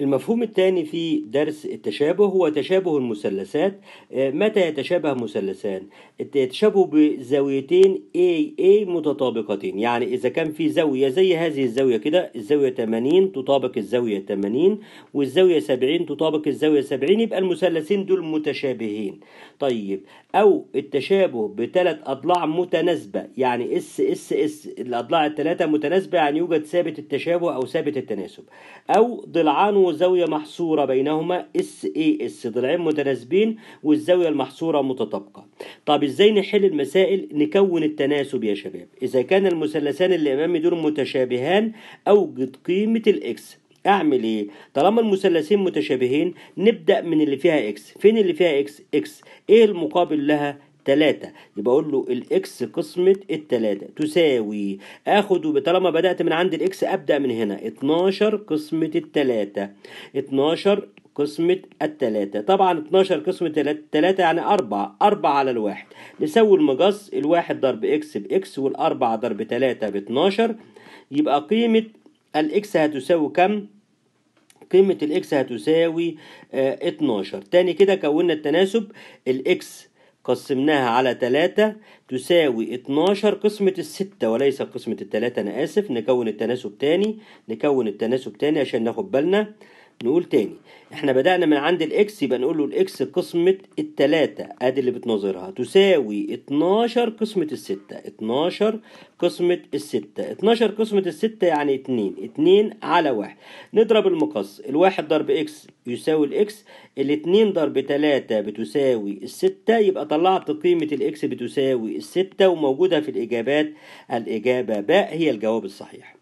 المفهوم الثاني في درس التشابه هو تشابه المثلثات آه، متى يتشابه مثلثان يتشابه بزاويتين AA متطابقتين يعني إذا كان في زاوية زي هذه الزاوية كده الزاوية 80 تطابق الزاوية 80 والزاوية 70 تطابق الزاوية 70 يبقى المثلثين دول متشابهين طيب أو التشابه بثلاث أضلاع متناسبة يعني اس اس اس الأضلاع الثلاثة متناسبة يعني يوجد ثابت التشابه أو ثابت التناسب أو ضلعان وزاوية محصورة بينهما اس اي اس ضلعين متناسبين والزاوية المحصورة متطابقة طب إزاي نحل المسائل نكون التناسب يا شباب إذا كان المثلثان اللي أمامي دول متشابهان أوجد قيمة الإكس اعمل ايه طالما المثلثين متشابهين نبدا من اللي فيها اكس فين اللي فيها اكس اكس ايه المقابل لها 3 يبقى اقول له الاكس قسمه ال 3 تساوي اخد طالما بدات من عند الاكس ابدا من هنا 12 قسمه ال 3 12 قسمة التلاتة طبعا 12 قسمة التلاتة يعني 4 4 على الواحد نسوي المقص الواحد ضرب اكس باكس والأربعة ضرب 3 ب 12 يبقى قيمة الاكس هتساوي كم؟ قيمة الإكس هتساوي آه 12 تاني كده كونا التناسب الإكس قسمناها على 3 تساوي 12 قسمة الستة وليس قسمة التلاتة أنا آسف نكون التناسب تاني نكون التناسب تاني عشان ناخد بالنا نقول تاني احنا بدأنا من عند الاكس يبقى نقول له الاكس قسمة التلاتة ادي اللي بتناظرها تساوي اتناشر قسمة الستة اتناشر قسمة الستة اتناشر قسمة الستة يعني اتنين اتنين على واحد نضرب المقص الواحد ضرب اكس يساوي الاكس الاتنين ضرب تلاتة بتساوي الستة يبقى طلعت قيمة الاكس بتساوي الستة وموجودة في الاجابات الاجابة باء هي الجواب الصحيح